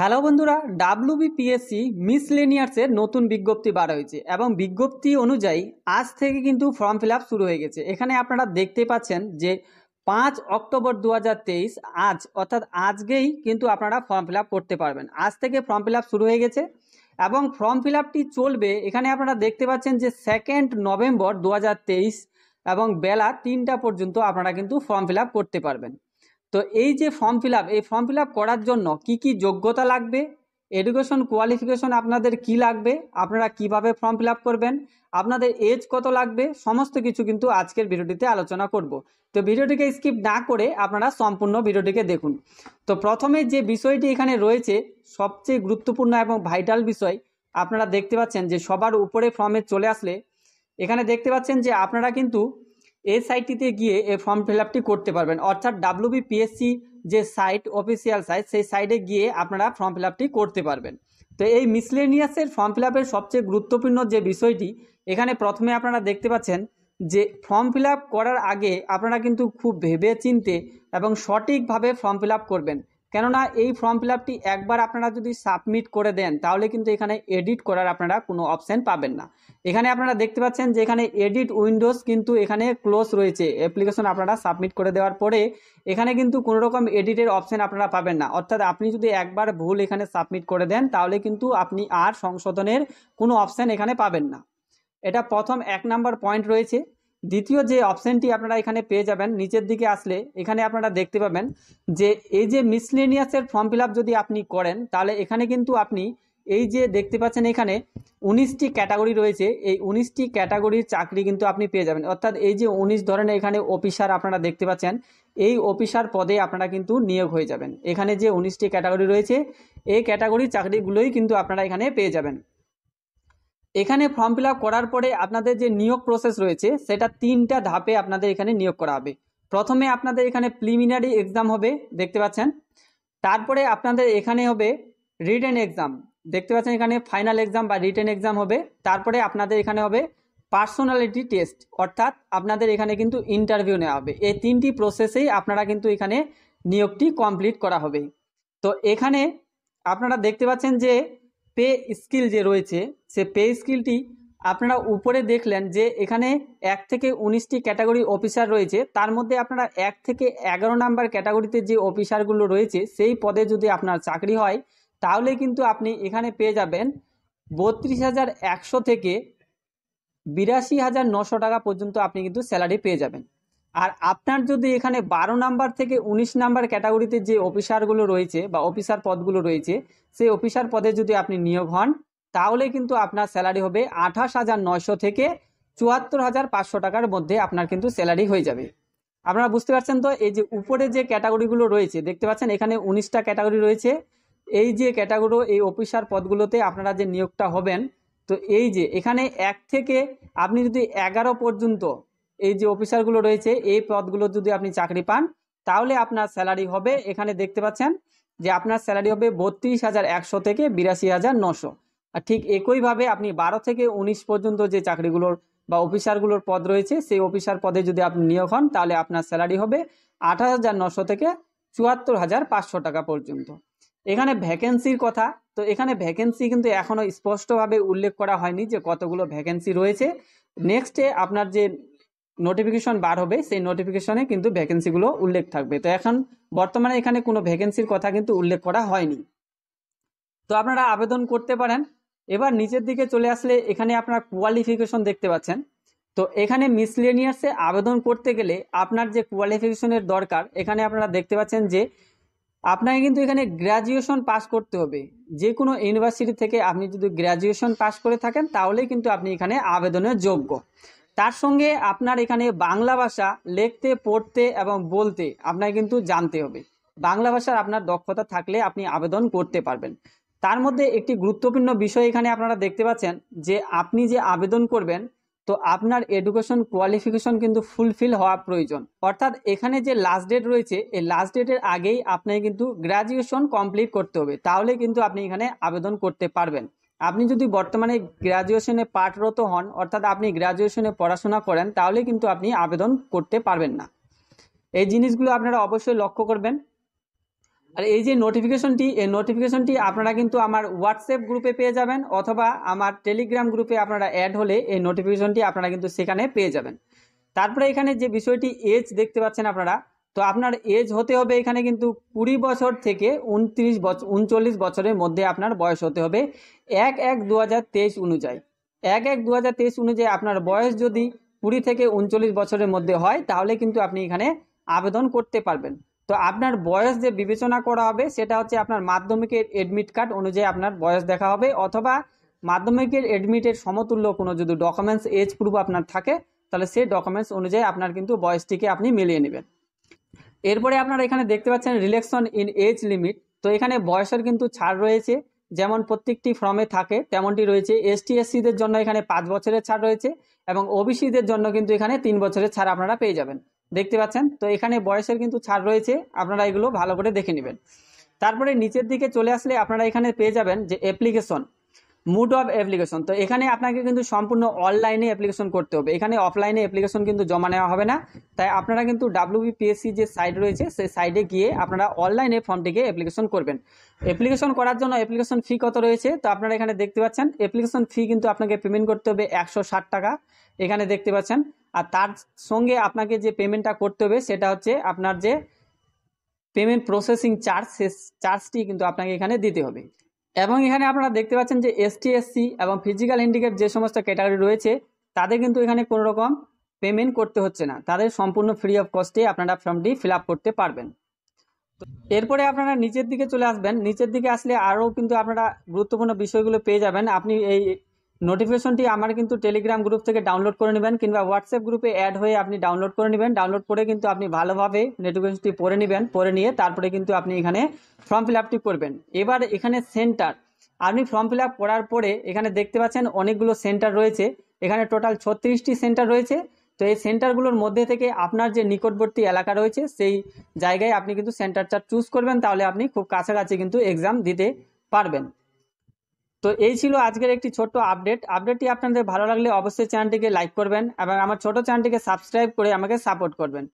hello বন্ধুরা miss মিসলেনিয়ার্সের নতুন বিজ্ঞপ্তি বার হয়েছে এবং বিজ্ঞপ্তি অনুযায়ী আজ থেকে কিন্তু ফর্ম ফিল শুরু হয়ে গেছে এখানে আপনারা দেখতে পাচ্ছেন যে পাঁচ অক্টোবর দু আজ অর্থাৎ আজকেই কিন্তু আপনারা ফর্ম ফিল করতে পারবেন আজ থেকে ফর্ম ফিল শুরু হয়ে গেছে এবং ফর্ম ফিল চলবে এখানে আপনারা দেখতে পাচ্ছেন যে সেকেন্ড নভেম্বর দু এবং বেলা তিনটা পর্যন্ত আপনারা কিন্তু ফর্ম ফিল করতে পারবেন তো এই যে ফর্ম ফিল এই ফর্ম ফিল করার জন্য কি কি যোগ্যতা লাগবে এডুকেশন কোয়ালিফিকেশন আপনাদের কি লাগবে আপনারা কিভাবে ফর্ম ফিল করবেন আপনাদের এজ কত লাগবে সমস্ত কিছু কিন্তু আজকের ভিডিওটিতে আলোচনা করব তো ভিডিওটিকে স্কিপ না করে আপনারা সম্পূর্ণ ভিডিওটিকে দেখুন তো প্রথমে যে বিষয়টি এখানে রয়েছে সবচেয়ে গুরুত্বপূর্ণ এবং ভাইটাল বিষয় আপনারা দেখতে পাচ্ছেন যে সবার উপরে ফর্মে চলে আসলে এখানে দেখতে পাচ্ছেন যে আপনারা কিন্তু এই সাইটটিতে গিয়ে এই ফর্ম ফিল করতে পারবেন অর্থাৎ ডাব্লিউবিপিএসসি যে সাইট অফিসিয়াল সাইট সেই সাইটে গিয়ে আপনারা ফর্ম ফিল করতে পারবেন তো এই মিসলেনিয়াসের ফর্ম ফিল সবচেয়ে গুরুত্বপূর্ণ যে বিষয়টি এখানে প্রথমে আপনারা দেখতে পাচ্ছেন যে ফর্ম ফিল করার আগে আপনারা কিন্তু খুব ভেবে চিনতে এবং সঠিকভাবে ফর্ম ফিল করবেন কেননা এই ফর্ম ফিল আপটি একবার আপনারা যদি সাবমিট করে দেন তাহলে কিন্তু এখানে এডিট করার আপনারা কোনো অপশান পাবেন না এখানে আপনারা দেখতে পাচ্ছেন যে এখানে এডিট উইন্ডোজ কিন্তু এখানে ক্লোজ রয়েছে অ্যাপ্লিকেশন আপনারা সাবমিট করে দেওয়ার পরে এখানে কিন্তু কোনো রকম এডিটের অপশান আপনারা পাবেন না অর্থাৎ আপনি যদি একবার ভুল এখানে সাবমিট করে দেন তাহলে কিন্তু আপনি আর সংশোধনের কোনো অপশান এখানে পাবেন না এটা প্রথম এক নাম্বার পয়েন্ট রয়েছে দ্বিতীয় যে অপশানটি আপনারা এখানে পেয়ে যাবেন নিচের দিকে আসলে এখানে আপনারা দেখতে পাবেন যে এই যে মিসলেনিয়াসের ফর্ম ফিল যদি আপনি করেন তাহলে এখানে কিন্তু আপনি এই যে দেখতে পাচ্ছেন এখানে উনিশটি ক্যাটাগরি রয়েছে এই উনিশটি ক্যাটাগরির চাকরি কিন্তু আপনি পেয়ে যাবেন অর্থাৎ এই যে উনিশ ধরনের এখানে অফিসার আপনারা দেখতে পাচ্ছেন এই অফিসার পদে আপনারা কিন্তু নিয়োগ হয়ে যাবেন এখানে যে উনিশটি ক্যাটাগরি রয়েছে এই ক্যাটাগরির চাকরিগুলোই কিন্তু আপনারা এখানে পেয়ে যাবেন এখানে ফর্ম ফিল করার পরে আপনাদের যে নিয়োগ প্রসেস রয়েছে সেটা তিনটা ধাপে আপনাদের এখানে নিয়োগ করা হবে প্রথমে আপনাদের এখানে প্রিলিমিনারি এক্সাম হবে দেখতে পাচ্ছেন তারপরে আপনাদের এখানে হবে রিটেন এক্সাম দেখতে পাচ্ছেন এখানে ফাইনাল এক্সাম বা রিটেন এক্সাম হবে তারপরে আপনাদের এখানে হবে পার্সোনালিটি টেস্ট অর্থাৎ আপনাদের এখানে কিন্তু ইন্টারভিউ নেওয়া হবে এই তিনটি প্রসেসেই আপনারা কিন্তু এখানে নিয়োগটি কমপ্লিট করা হবে তো এখানে আপনারা দেখতে পাচ্ছেন যে পে স্কিল যে রয়েছে সে পে স্কিলটি আপনারা উপরে দেখলেন যে এখানে এক থেকে উনিশটি ক্যাটাগরি অফিসার রয়েছে তার মধ্যে আপনারা এক থেকে এগারো নাম্বার ক্যাটাগরিতে যে অফিসারগুলো রয়েছে সেই পদে যদি আপনার চাকরি হয় তাহলে কিন্তু আপনি এখানে পেয়ে যাবেন বত্রিশ হাজার একশো থেকে বিরাশি হাজার নশো টাকা পর্যন্ত আপনি কিন্তু স্যালারি পেয়ে যাবেন আর আপনার যদি এখানে বারো নাম্বার থেকে ১৯ নাম্বার ক্যাটাগরিতে যে অফিসারগুলো রয়েছে বা অফিসার পদগুলো রয়েছে সেই অফিসার পদে যদি আপনি নিয়োগ হন তাহলে কিন্তু আপনার স্যালারি হবে আঠাশ হাজার নয়শো থেকে চুয়াত্তর হাজার পাঁচশো টাকার মধ্যে আপনার কিন্তু স্যালারি হয়ে যাবে আপনারা বুঝতে পারছেন তো এই যে উপরে যে ক্যাটাগরিগুলো রয়েছে দেখতে পাচ্ছেন এখানে উনিশটা ক্যাটাগরি রয়েছে এই যে ক্যাটাগরি এই অফিসার পদগুলোতে আপনারা যে নিয়োগটা হবেন তো এই যে এখানে এক থেকে আপনি যদি এগারো পর্যন্ত এই যে অফিসারগুলো রয়েছে এই পদগুলো যদি আপনি চাকরি পান তাহলে আপনার স্যালারি হবে এখানে দেখতে পাচ্ছেন যে আপনার স্যালারি হবে বত্রিশ হাজার একশো থেকে বিরাশি হাজার নশো আর ঠিক একইভাবে আপনি বারো থেকে ১৯ পর্যন্ত যে চাকরিগুলোর বা অফিসারগুলোর পদ রয়েছে সেই অফিসার পদে যদি আপনি নিয়োগ হন তাহলে আপনার স্যালারি হবে আঠাশ হাজার নশো থেকে চুয়াত্তর হাজার পাঁচশো টাকা পর্যন্ত এখানে ভ্যাকেন্সির কথা তো এখানে ভ্যাকেন্সি কিন্তু এখনও স্পষ্টভাবে উল্লেখ করা হয়নি যে কতগুলো ভ্যাকেন্সি রয়েছে নেক্সটে আপনার যে নোটিফিকেশন বার হবে সেই নোটিফিকেশনে কিন্তু ভ্যাকেন্সিগুলো উল্লেখ থাকবে তো এখন বর্তমানে এখানে কোনো ভ্যাকেন্সির কথা কিন্তু উল্লেখ করা হয়নি তো আপনারা আবেদন করতে পারেন এবার নিচের দিকে চলে আসলে এখানে আপনার কোয়ালিফিকেশন দেখতে পাচ্ছেন তো এখানে মিসলেনিয়াসে আবেদন করতে গেলে আপনার যে কোয়ালিফিকেশনের দরকার এখানে আপনারা দেখতে পাচ্ছেন যে আপনাকে কিন্তু এখানে গ্র্যাজুয়েশন পাস করতে হবে যে কোনো ইউনিভার্সিটি থেকে আপনি যদি গ্র্যাজুয়েশন পাস করে থাকেন তাহলেই কিন্তু আপনি এখানে আবেদনের যোগ্য তার সঙ্গে আপনার এখানে বাংলা ভাষা লিখতে পড়তে এবং বলতে আপনাকে কিন্তু জানতে হবে বাংলা ভাষার আপনার দক্ষতা থাকলে আপনি আবেদন করতে পারবেন তার মধ্যে একটি গুরুত্বপূর্ণ বিষয় এখানে আপনারা দেখতে পাচ্ছেন যে আপনি যে আবেদন করবেন তো আপনার এডুকেশন কোয়ালিফিকেশন কিন্তু ফুলফিল হওয়া প্রয়োজন অর্থাৎ এখানে যে লাস্ট ডেট রয়েছে এই লাস্ট ডেটের আগেই আপনাকে কিন্তু গ্র্যাজুয়েশন কমপ্লিট করতে হবে তাহলে কিন্তু আপনি এখানে আবেদন করতে পারবেন আপনি যদি বর্তমানে গ্র্যাজুয়েশনে পাঠরত হন অর্থাৎ আপনি গ্র্যাজুয়েশনে পড়াশোনা করেন তাহলে কিন্তু আপনি আবেদন করতে পারবেন না এই জিনিসগুলো আপনারা অবশ্যই লক্ষ্য করবেন আর এই যে নোটিফিকেশনটি এই নোটিফিকেশনটি আপনারা কিন্তু আমার হোয়াটসঅ্যাপ গ্রুপে পেয়ে যাবেন অথবা আমার টেলিগ্রাম গ্রুপে আপনারা অ্যাড হলে এই নোটিফিকেশনটি আপনারা কিন্তু সেখানে পেয়ে যাবেন তারপরে এখানে যে বিষয়টি এজ দেখতে পাচ্ছেন আপনারা তো আপনার এজ হতে হবে এখানে কিন্তু কুড়ি বছর থেকে উনত্রিশ বছর উনচল্লিশ বছরের মধ্যে আপনার বয়স হতে হবে এক এক দু অনুযায়ী এক এক দু অনুযায়ী আপনার বয়স যদি কুড়ি থেকে উনচল্লিশ বছরের মধ্যে হয় তাহলে কিন্তু আপনি এখানে আবেদন করতে পারবেন তো আপনার বয়স যে বিবেচনা করা হবে সেটা হচ্ছে আপনার মাধ্যমিকের এডমিট কার্ড অনুযায়ী আপনার বয়স দেখা হবে অথবা মাধ্যমিকের এডমিটের সমতুল্য কোনো যদি ডকুমেন্টস এজ প্রুফ আপনার থাকে তাহলে সেই ডকুমেন্টস অনুযায়ী আপনার কিন্তু বয়সটিকে আপনি মিলিয়ে নেবেন এরপরে আপনারা এখানে দেখতে পাচ্ছেন রিলেকশন ইন এজ লিমিট তো এখানে বয়সের কিন্তু ছাড় রয়েছে যেমন প্রত্যেকটি ফর্মে থাকে তেমনটি রয়েছে এসটি এসসিদের জন্য এখানে পাঁচ বছরের ছাড় রয়েছে এবং ওবিসিদের জন্য কিন্তু এখানে তিন বছরের ছাড় আপনারা পেয়ে যাবেন দেখতে পাচ্ছেন তো এখানে বয়সের কিন্তু ছাড় রয়েছে আপনারা এগুলো ভালো করে দেখে নেবেন তারপরে নিচের দিকে চলে আসলে আপনারা এখানে পেয়ে যাবেন যে অ্যাপ্লিকেশন মুড অফ অ্যাপ্লিকেশন তো এখানে আপনাকে কিন্তু সম্পূর্ণ অনলাইনে অ্যাপ্লিকেশন করতে হবে এখানে অফলাইনে অ্যাপ্লিকেশন কিন্তু জমা নেওয়া হবে না তাই আপনারা কিন্তু ডাব্লিউবিপিএসসি যে সাইট রয়েছে সেই সাইটে গিয়ে আপনারা অনলাইনে ফর্মটিকে অ্যাপ্লিকেশন করবেন অ্যাপ্লিকেশন করার জন্য অ্যাপ্লিকেশন ফি কত রয়েছে তো আপনারা এখানে দেখতে পাচ্ছেন অ্যাপ্লিকেশন ফি কিন্তু আপনাকে পেমেন্ট করতে হবে একশো টাকা এখানে দেখতে পাচ্ছেন আর তার সঙ্গে আপনাকে যে পেমেন্টটা করতে হবে সেটা হচ্ছে আপনার যে পেমেন্ট প্রসেসিং চার্জ সে চার্জটি কিন্তু আপনাকে এখানে দিতে হবে এবং এখানে আপনারা দেখতে পাচ্ছেন যে টি এসসি এবং ফিজিক্যাল হ্যান্ডিক্যাপ যে সমস্ত ক্যাটাগরি রয়েছে তাদের কিন্তু এখানে কোনো রকম পেমেন্ট করতে হচ্ছে না তাদের সম্পূর্ণ ফ্রি অফ কস্টে আপনারা ফর্মটি ফিল করতে পারবেন এরপরে আপনারা নিচের দিকে চলে আসবেন নিচের দিকে আসলে আরও কিন্তু আপনারা গুরুত্বপূর্ণ বিষয়গুলো পেয়ে যাবেন আপনি এই নোটিফিকেশনটি আমার কিন্তু টেলিগ্রাম গ্রুপ থেকে ডাউনলোড করে নেবেন কিংবা হোয়াটসঅ্যাপ গ্রুপে অ্যাড হয়ে আপনি ডাউনলোড করে নেবেন ডাউনলোড করে কিন্তু আপনি ভালোভাবে নোটিফিকেশনটি পড়ে নেবেন পড়ে নিয়ে তারপরে কিন্তু আপনি এখানে ফর্ম ফিল আপটি করবেন এবার এখানে সেন্টার আপনি ফর্ম ফিল আপ করার পরে এখানে দেখতে পাচ্ছেন অনেকগুলো সেন্টার রয়েছে এখানে টোটাল ছত্রিশটি সেন্টার রয়েছে তো এই সেন্টারগুলোর মধ্যে থেকে আপনার যে নিকটবর্তী এলাকা রয়েছে সেই জায়গায় আপনি কিন্তু সেন্টারটা চুজ করবেন তাহলে আপনি খুব কাছাকাছি কিন্তু এক্সাম দিতে পারবেন তো এই ছিল আজকের একটি ছোট্ট আপডেট আপডেটটি আপনাদের ভালো লাগলে অবশ্যই চ্যানেলটিকে লাইক করবেন এবং আমার ছোট চ্যানেলটিকে সাবস্ক্রাইব করে আমাকে সাপোর্ট করবেন